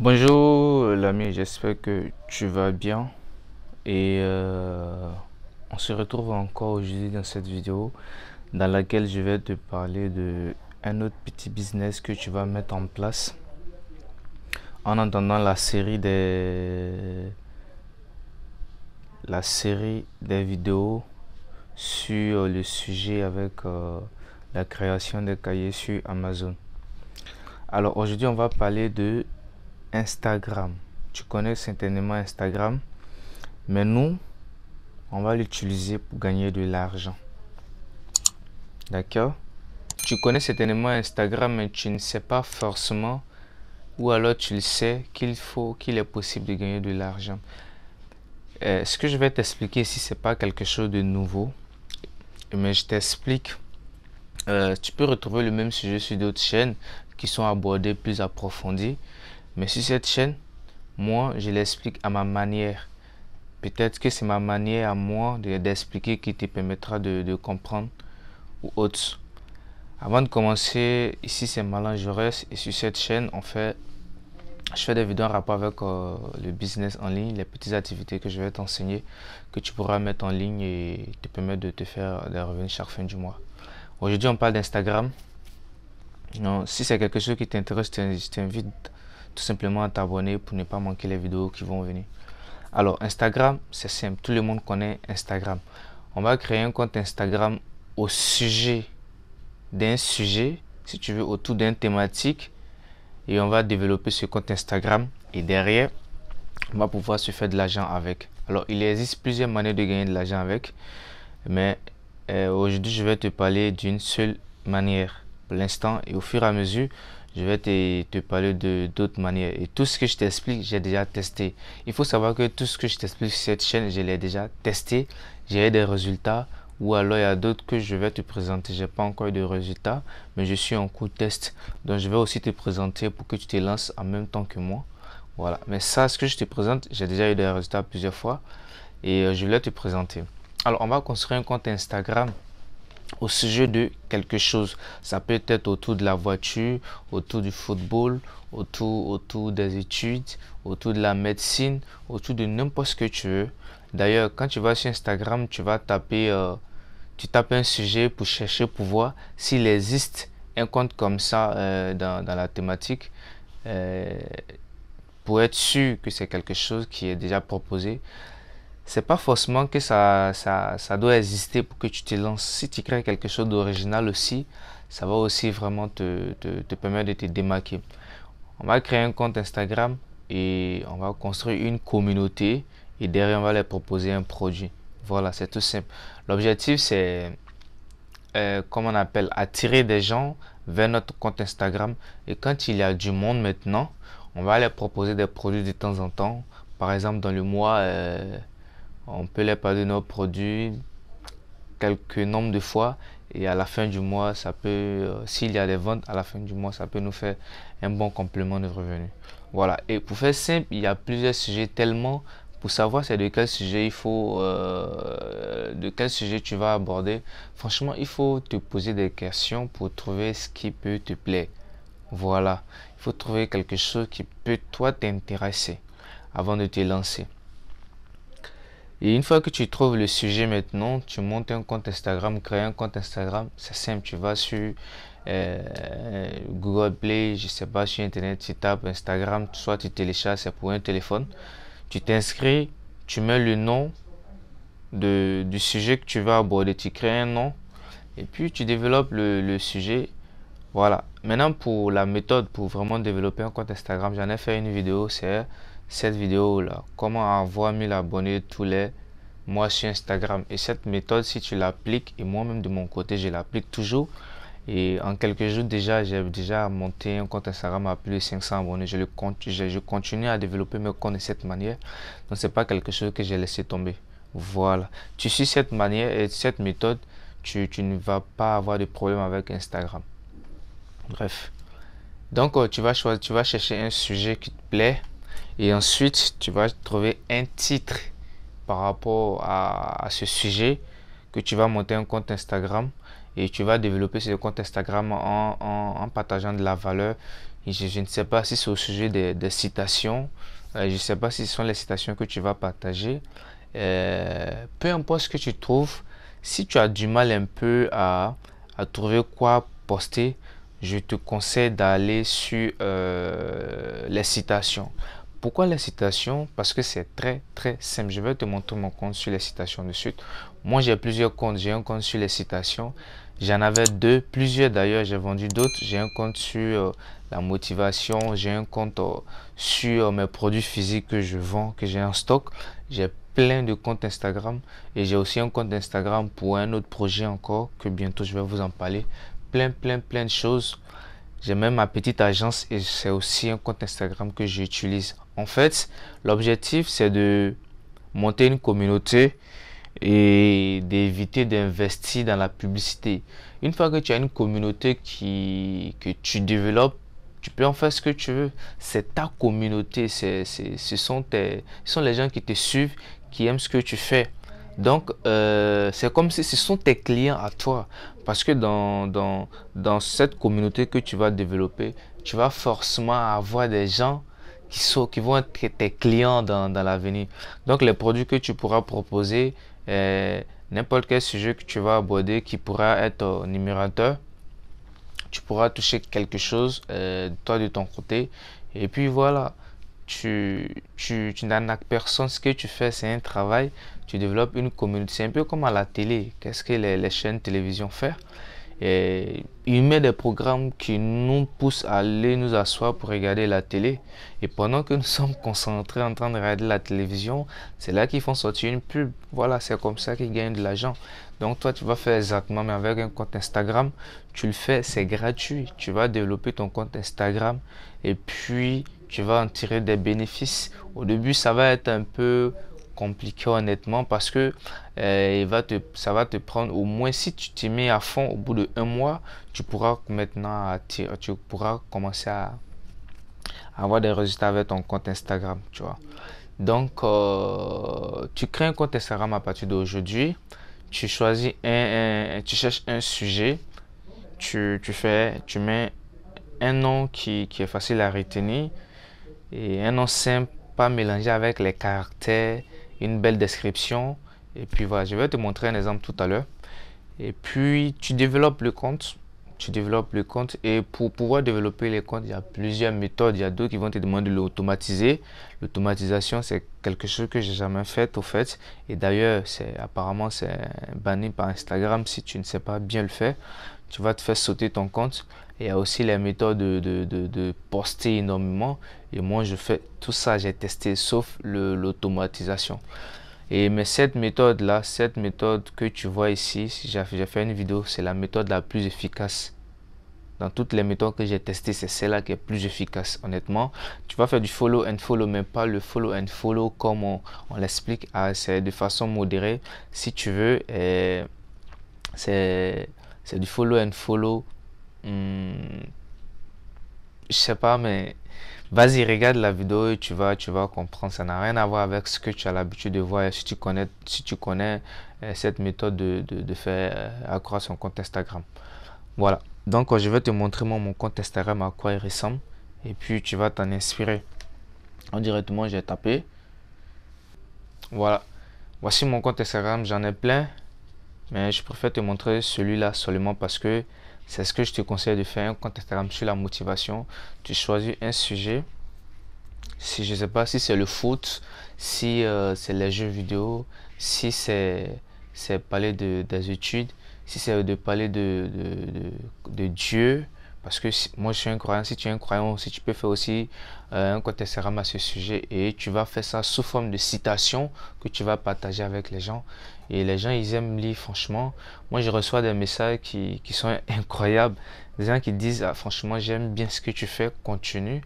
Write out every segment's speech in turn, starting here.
Bonjour euh, l'ami, j'espère que tu vas bien et euh, on se retrouve encore aujourd'hui dans cette vidéo dans laquelle je vais te parler de un autre petit business que tu vas mettre en place en attendant la série des la série des vidéos sur le sujet avec euh, la création des cahiers sur Amazon. Alors aujourd'hui on va parler de Instagram. Tu connais certainement Instagram, mais nous, on va l'utiliser pour gagner de l'argent. D'accord Tu connais certainement Instagram, mais tu ne sais pas forcément, ou alors tu le sais, qu'il faut, qu'il est possible de gagner de l'argent. Euh, ce que je vais t'expliquer ici, c'est pas quelque chose de nouveau, mais je t'explique. Euh, tu peux retrouver le même sujet sur d'autres chaînes qui sont abordées plus approfondies. Mais sur cette chaîne, moi, je l'explique à ma manière. Peut-être que c'est ma manière à moi d'expliquer qui te permettra de, de, comprendre ou autre. Avant de commencer, ici c'est Malin Jaurès et sur cette chaîne, en fait, je fais des vidéos en rapport avec euh, le business en ligne, les petites activités que je vais t'enseigner, que tu pourras mettre en ligne et te permettre de te faire des revenus chaque fin du mois. Aujourd'hui, on parle d'Instagram. Si c'est quelque chose qui t'intéresse, je t'invite tout simplement t'abonner pour ne pas manquer les vidéos qui vont venir. Alors Instagram, c'est simple, tout le monde connaît Instagram. On va créer un compte Instagram au sujet d'un sujet, si tu veux, autour d'un thématique. Et on va développer ce compte Instagram. Et derrière, on va pouvoir se faire de l'argent avec. Alors, il existe plusieurs manières de gagner de l'argent avec. Mais euh, aujourd'hui, je vais te parler d'une seule manière pour l'instant. Et au fur et à mesure, je vais te, parler de d'autres manières. Et tout ce que je t'explique, j'ai déjà testé. Il faut savoir que tout ce que je t'explique sur cette chaîne, je l'ai déjà testé. J'ai des résultats. Ou alors il y a d'autres que je vais te présenter. J'ai pas encore eu de résultats, mais je suis en cours de test. Donc je vais aussi te présenter pour que tu te lances en même temps que moi. Voilà. Mais ça, ce que je te présente, j'ai déjà eu des résultats plusieurs fois. Et euh, je voulais te présenter. Alors on va construire un compte Instagram au sujet de quelque chose. Ça peut être autour de la voiture, autour du football, autour, autour des études, autour de la médecine, autour de n'importe ce que tu veux. D'ailleurs, quand tu vas sur Instagram, tu vas taper, euh, tu tapes un sujet pour chercher pour voir s'il existe un compte comme ça euh, dans, la thématique. Euh, pour être sûr que c'est quelque chose qui est déjà proposé, c'est pas forcément que ça, ça, doit exister pour que tu te lances. Si tu crées quelque chose d'original aussi, ça va aussi vraiment te, te, permettre de te démarquer. On va créer un compte Instagram et on va construire une communauté et derrière on va leur proposer un produit. Voilà, c'est tout simple. L'objectif c'est, euh, comme comment on appelle, attirer des gens vers notre compte Instagram et quand il y a du monde maintenant, on va leur proposer des produits de temps en temps. Par exemple, dans le mois... Euh, on peut les parler de nos produits quelques nombres de fois et à la fin du mois, ça peut, euh, s'il y a des ventes à la fin du mois, ça peut nous faire un bon complément de revenus. Voilà, et pour faire simple, il y a plusieurs sujets tellement pour savoir c'est de quel sujet il faut, euh, de quel sujet tu vas aborder. Franchement, il faut te poser des questions pour trouver ce qui peut te plaire. Voilà, il faut trouver quelque chose qui peut toi t'intéresser avant de te lancer. Et une fois que tu trouves le sujet maintenant, tu montes un compte Instagram, crées un compte Instagram, c'est simple, tu vas sur euh, Google Play, je sais pas, sur Internet, tu tapes Instagram, soit tu télécharges, c'est pour un téléphone, tu t'inscris, tu mets le nom du sujet que tu vas aborder, tu crées un nom et puis tu développes le, le sujet. Voilà. Maintenant, pour la méthode pour vraiment développer un compte Instagram, j'en ai fait une vidéo, c'est cette vidéo là comment avoir 1000 abonnés tous les mois sur instagram et cette méthode si tu l'appliques et moi même de mon côté je l'applique toujours et en quelques jours déjà j'ai déjà monté un compte instagram à plus de 500 abonnés je le continue je, continue à développer mes comptes de cette manière donc c'est pas quelque chose que j'ai laissé tomber voilà tu suis cette manière et cette méthode tu, tu ne vas pas avoir de problème avec instagram bref donc euh, tu vas choisir tu vas chercher un sujet qui te plaît et ensuite, tu vas trouver un titre par rapport à, ce sujet que tu vas monter un compte Instagram et tu vas développer ce compte Instagram en, partageant de la valeur. je, ne sais pas si c'est au sujet des, citations, euh, je ne sais pas si ce sont les citations que tu vas partager. Euh, peu importe ce que tu trouves, si tu as du mal un peu à, à trouver quoi poster, je te conseille d'aller sur euh, les citations. Pourquoi les citations Parce que c'est très très simple. Je vais te montrer mon compte sur les citations de suite. Moi j'ai plusieurs comptes. J'ai un compte sur les citations. J'en avais deux, plusieurs d'ailleurs. J'ai vendu d'autres. J'ai un compte sur euh, la motivation. J'ai un compte euh, sur euh, mes produits physiques que je vends, que j'ai en stock. J'ai plein de comptes Instagram et j'ai aussi un compte Instagram pour un autre projet encore que bientôt je vais vous en parler. Plein, plein, plein de choses. J'ai même ma petite agence et c'est aussi un compte Instagram que j'utilise. En fait, l'objectif, c'est de monter une communauté et d'éviter d'investir dans la publicité. Une fois que tu as une communauté qui, que tu développes, tu peux en faire ce que tu veux. C'est ta communauté, c'est, ce, sont tes, sont les gens qui te suivent, qui aiment ce que tu fais. Donc, euh, c'est comme si ce sont tes clients à toi. Parce que dans, dans, dans cette communauté que tu vas développer, tu vas forcément avoir des gens qui, vont être tes clients dans, l'avenir. Donc les produits que tu pourras proposer, eh, n'importe quel sujet que tu vas aborder qui pourra être numérateur, tu pourras toucher quelque chose, eh, toi de ton côté. Et puis voilà, tu, tu, tu n'arnaques personne. Ce que tu fais, c'est un travail. Tu développes une communauté. C'est un peu comme à la télé. Qu'est-ce que les, les chaînes télévision font et il met des programmes qui nous poussent à aller nous asseoir pour regarder la télé. Et pendant que nous sommes concentrés en train de regarder la télévision, c'est là qu'ils font sortir une pub. Voilà, c'est comme ça qu'ils gagnent de l'argent. Donc toi, tu vas faire exactement, mais avec un compte Instagram, tu le fais, c'est gratuit. Tu vas développer ton compte Instagram et puis tu vas en tirer des bénéfices. Au début, ça va être un peu compliqué honnêtement parce que euh, il va ça va te prendre au moins si tu t'y mets à fond au bout de un mois, tu pourras maintenant tu, pourras commencer à, avoir des résultats avec ton compte Instagram, tu vois. Donc euh, tu crées un compte Instagram à partir d'aujourd'hui, tu choisis un, tu cherches un sujet, tu, fais tu mets un nom qui, qui est facile à retenir et un nom simple, pas mélangé avec les caractères une belle description. Et puis voilà, je vais te montrer un exemple tout à l'heure. Et puis tu développes le compte. Tu développes le compte et pour pouvoir développer les comptes, il y a plusieurs méthodes. Il y a d'autres qui vont te demander de l'automatiser. L'automatisation, c'est quelque chose que j'ai jamais fait au fait. Et d'ailleurs, c'est apparemment c'est banni par Instagram si tu ne sais pas bien le faire. Tu vas te faire sauter ton compte. Il y a aussi les méthodes de, de, poster énormément. Et moi, je fais tout ça, j'ai testé sauf l'automatisation. Et mais cette méthode-là, cette méthode que tu vois ici, si j'ai fait une vidéo, c'est la méthode la plus efficace. Dans toutes les méthodes que j'ai testées, c'est celle-là qui est plus efficace, honnêtement. Tu vas faire du follow and follow, mais pas le follow and follow comme on, l'explique. Ah, c'est de façon modérée, si tu veux. C'est du follow and follow Hmm. je sais pas, mais vas-y, regarde la vidéo et tu vas, tu vas comprendre. Ça n'a rien à voir avec ce que tu as l'habitude de voir. si tu connais, si tu connais euh, cette méthode de, faire euh, accroître son compte Instagram. Voilà. Donc, euh, je vais te montrer mon compte Instagram à quoi il ressemble. Et puis, tu vas t'en inspirer. directement, j'ai tapé. Voilà. Voici mon compte Instagram. J'en ai plein. Mais je préfère te montrer celui-là seulement parce que c'est ce que je te conseille de faire quand tu sur la motivation. Tu choisis un sujet. Si je ne sais pas si c'est le foot, si euh, c'est les jeux vidéo, si c'est parler de, des études, si c'est de parler de Dieu, parce que moi, je suis un croyant. Si tu es un croyant aussi, tu peux faire aussi euh, un sérum à ce sujet. Et tu vas faire ça sous forme de citation que tu vas partager avec les gens. Et les gens, ils aiment lire, franchement. Moi, je reçois des messages qui, sont incroyables. Des gens qui disent, ah, franchement, j'aime bien ce que tu fais, continue.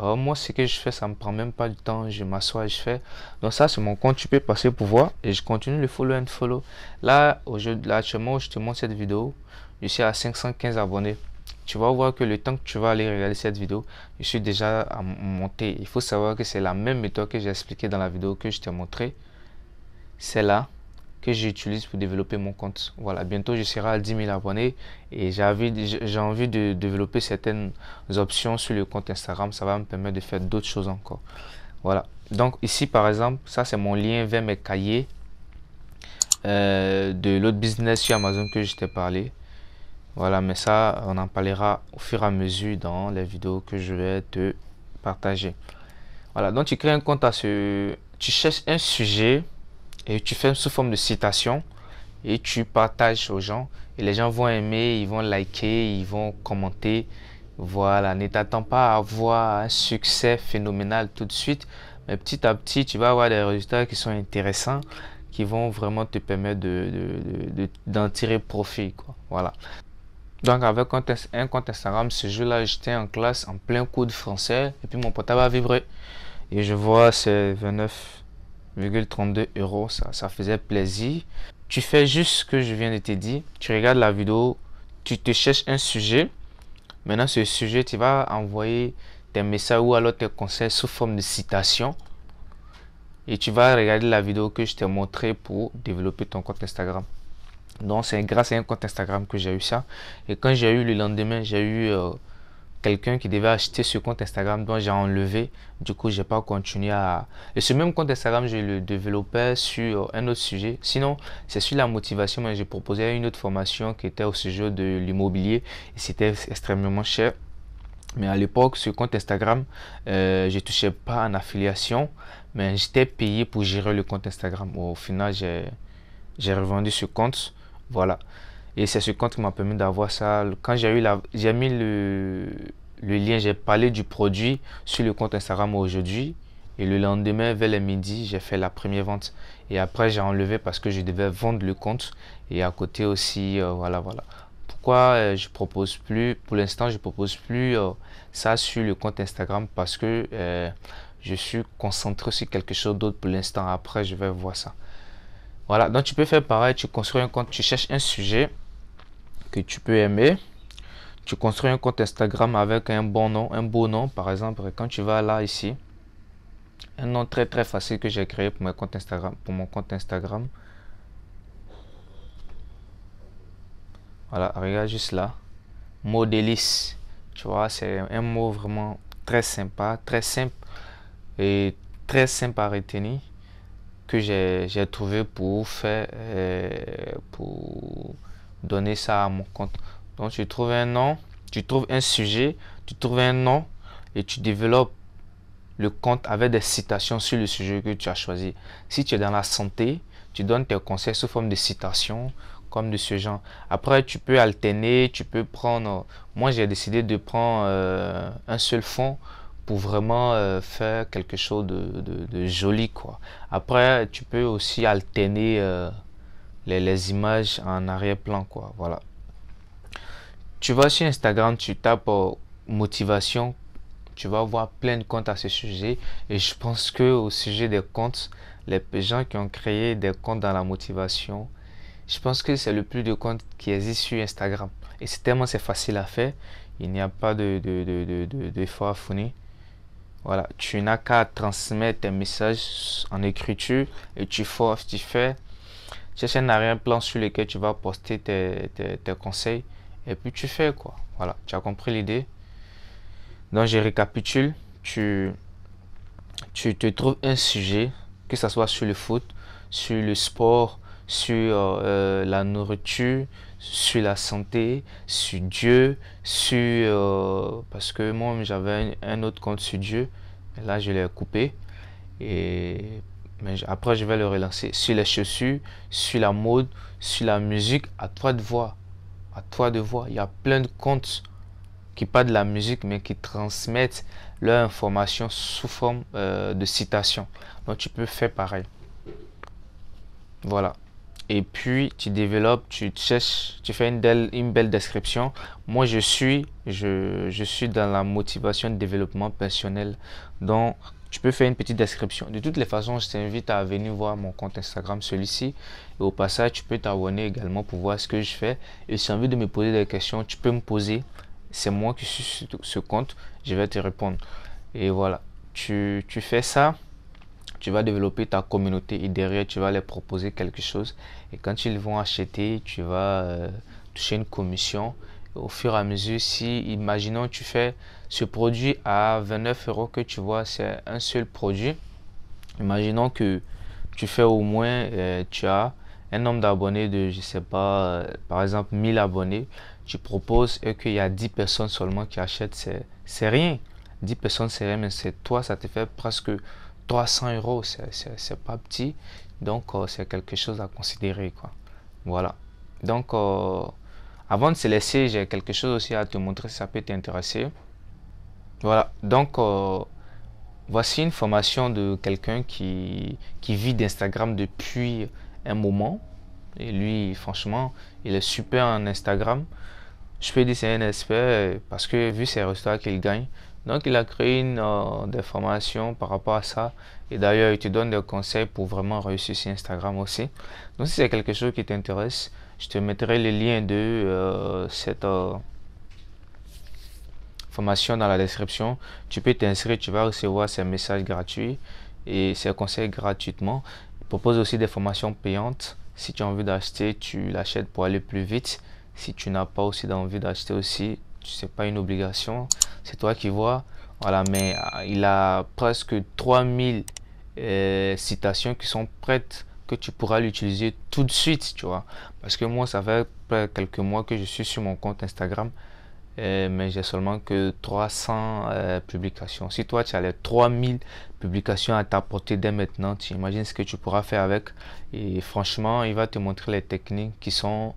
Oh, moi, ce que je fais, ça ne me prend même pas le temps. Je m'assois et je fais. Donc, ça, c'est mon compte. Tu peux passer pour voir. Et je continue le follow and follow. Là, au jeu, là actuellement, je te montre cette vidéo. Je suis à 515 abonnés tu vas voir que le temps que tu vas aller regarder cette vidéo, je suis déjà à monter. Il faut savoir que c'est la même méthode que j'ai expliquée dans la vidéo que je t'ai montré. C'est là que j'utilise pour développer mon compte. Voilà, bientôt je serai à 10 000 abonnés et j'ai envie, de développer certaines options sur le compte Instagram. Ça va me permettre de faire d'autres choses encore. Voilà. Donc ici, par exemple, ça c'est mon lien vers mes cahiers euh, de l'autre business sur Amazon que je t'ai parlé. Voilà, mais ça, on en parlera au fur et à mesure dans les vidéos que je vais te partager. Voilà, donc tu crées un compte à ce... Tu cherches un sujet et tu fais sous forme de citation et tu partages aux gens. Et les gens vont aimer, ils vont liker, ils vont commenter. Voilà, ne t'attends pas à avoir un succès phénoménal tout de suite, mais petit à petit, tu vas avoir des résultats qui sont intéressants, qui vont vraiment te permettre d'en de, tirer profit. Quoi. Voilà. Donc avec un compte Instagram, ce jour-là, j'étais en classe en plein cours de français et puis mon portable a vibré. Et je vois c'est 29,32 euros, ça, ça faisait plaisir. Tu fais juste ce que je viens de te dire, tu regardes la vidéo, tu te cherches un sujet. Maintenant, ce sujet, tu vas envoyer tes messages ou alors tes conseils sous forme de citation. Et tu vas regarder la vidéo que je t'ai montrée pour développer ton compte Instagram. Donc c'est grâce à un compte Instagram que j'ai eu ça. Et quand j'ai eu le lendemain, j'ai eu euh, quelqu'un qui devait acheter ce compte Instagram, donc j'ai enlevé. Du coup, j'ai pas continué à. Et ce même compte Instagram, je le développais sur euh, un autre sujet. Sinon, c'est sur la motivation, mais j'ai proposé une autre formation qui était au sujet de l'immobilier. Et c'était extrêmement cher. Mais à l'époque, ce compte Instagram, euh, je ne touchais pas en affiliation, mais j'étais payé pour gérer le compte Instagram. Au final, j'ai revendu ce compte voilà. Et c'est ce compte qui m'a permis d'avoir ça. Quand j'ai eu j'ai mis le, lien, j'ai parlé du produit sur le compte Instagram aujourd'hui. Et le lendemain, vers le midi, j'ai fait la première vente. Et après, j'ai enlevé parce que je devais vendre le compte. Et à côté aussi, euh, voilà, voilà. Pourquoi euh, je propose plus, pour l'instant, je propose plus euh, ça sur le compte Instagram parce que je suis concentré sur quelque chose d'autre pour l'instant. Après, je vais voir ça. Voilà, donc tu peux faire pareil, tu construis un compte, tu cherches un sujet que tu peux aimer. Tu construis un compte Instagram avec un bon nom, un beau nom par exemple. quand tu vas là ici, un nom très très facile que j'ai créé pour mon compte Instagram. Voilà, regarde juste là. Mot Tu vois, c'est un mot vraiment très sympa, très simple et très sympa à retenir que j'ai trouvé pour faire, euh, pour donner ça à mon compte. Donc tu trouves un nom, tu trouves un sujet, tu trouves un nom et tu développes le compte avec des citations sur le sujet que tu as choisi. Si tu es dans la santé, tu donnes tes conseils sous forme de citations, comme de ce genre. Après, tu peux alterner, tu peux prendre... Moi, j'ai décidé de prendre euh, un seul fonds pour vraiment euh, faire quelque chose de, joli quoi. Après tu peux aussi alterner euh, les, images en arrière-plan quoi. Voilà. Tu vas sur Instagram, tu tapes euh, motivation, tu vas voir plein de comptes à ce sujet et je pense que au sujet des comptes, les gens qui ont créé des comptes dans la motivation, je pense que c'est le plus de comptes qui existe sur Instagram. Et c'est tellement c'est facile à faire, il n'y a pas de, de, de, de, à fournir. Voilà, tu n'as qu'à transmettre tes messages en écriture et tu forces, tu fais. Cherche un arrière-plan sur lequel tu vas poster tes, conseils et puis tu fais quoi. Voilà, tu as compris l'idée. Donc, je récapitule. Tu, tu te trouves un sujet, que ce soit sur le foot, sur le sport, sur euh, euh, la nourriture, sur la santé, sur Dieu, sur... Euh, parce que moi, j'avais un, autre compte sur Dieu. là, je l'ai coupé. Et mais après, je vais le relancer. Sur les chaussures, sur la mode, sur la musique, à toi de voir. À toi de voir. Il y a plein de comptes qui parlent de la musique, mais qui transmettent leur information sous forme euh, de citation. Donc, tu peux faire pareil. Voilà et puis tu développes, tu cherches, tu fais une belle, une belle description. Moi, je suis, je, suis dans la motivation de développement personnel. Donc, tu peux faire une petite description. De toutes les façons, je t'invite à venir voir mon compte Instagram, celui-ci. Et au passage, tu peux t'abonner également pour voir ce que je fais. Et si tu as envie de me poser des questions, tu peux me poser. C'est moi qui suis sur ce compte. Je vais te répondre. Et voilà, tu fais ça tu vas développer ta communauté et derrière, tu vas leur proposer quelque chose. Et quand ils vont acheter, tu vas euh, toucher une commission. Au fur et à mesure, si, imaginons, tu fais ce produit à 29 euros que tu vois, c'est un seul produit. Imaginons que tu fais au moins, euh, tu as un nombre d'abonnés de, je sais pas, euh, par exemple 1000 abonnés, tu proposes et qu'il y a 10 personnes seulement qui achètent, c'est rien. 10 personnes, c'est rien, mais c'est toi, ça te fait presque 300 euros, c'est pas petit. Donc, euh, c'est quelque chose à considérer. Quoi. Voilà. Donc, euh, avant de se laisser, j'ai quelque chose aussi à te montrer si ça peut t'intéresser. Voilà. Donc, euh, voici une formation de quelqu'un qui, qui vit d'Instagram depuis un moment. Et lui, franchement, il est super en Instagram. Je peux dire c'est un expert parce que vu ses résultats qu'il gagne, donc il a créé une, euh, formation par rapport à ça. Et d'ailleurs, il te donne des conseils pour vraiment réussir sur Instagram aussi. Donc si c'est quelque chose qui t'intéresse, je te mettrai le lien de euh, cette euh, formation dans la description. Tu peux t'inscrire, tu vas recevoir ces messages gratuits et ses conseils gratuitement. Il propose aussi des formations payantes. Si tu as envie d'acheter, tu l'achètes pour aller plus vite. Si tu n'as pas aussi d'envie d'acheter aussi, ce n'est pas une obligation c'est toi qui vois. Voilà, mais euh, il a presque 3000 euh, citations qui sont prêtes que tu pourras l'utiliser tout de suite, tu vois. Parce que moi, ça fait quelques mois que je suis sur mon compte Instagram, euh, mais j'ai seulement que 300 publications. Si toi, tu as les 3000 publications à t'apporter dès maintenant, tu imagines ce que tu pourras faire avec. Et franchement, il va te montrer les techniques qui sont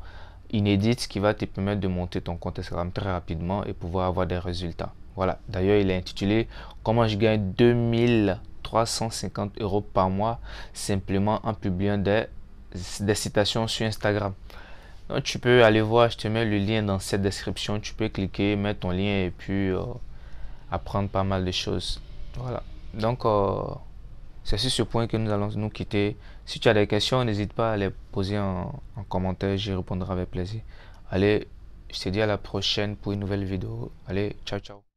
inédites, qui va te permettre de monter ton compte Instagram très rapidement et pouvoir avoir des résultats. Voilà, d'ailleurs, il est intitulé Comment je gagne 2350 euros par mois simplement en publiant des, citations sur Instagram. Donc, tu peux aller voir, je te mets le lien dans cette description. Tu peux cliquer, mettre ton lien et puis euh, apprendre pas mal de choses. Voilà, donc euh, c'est sur ce point que nous allons nous quitter. Si tu as des questions, n'hésite pas à les poser en, en commentaire, j'y répondrai avec plaisir. Allez, je te dis à la prochaine pour une nouvelle vidéo. Allez, ciao ciao.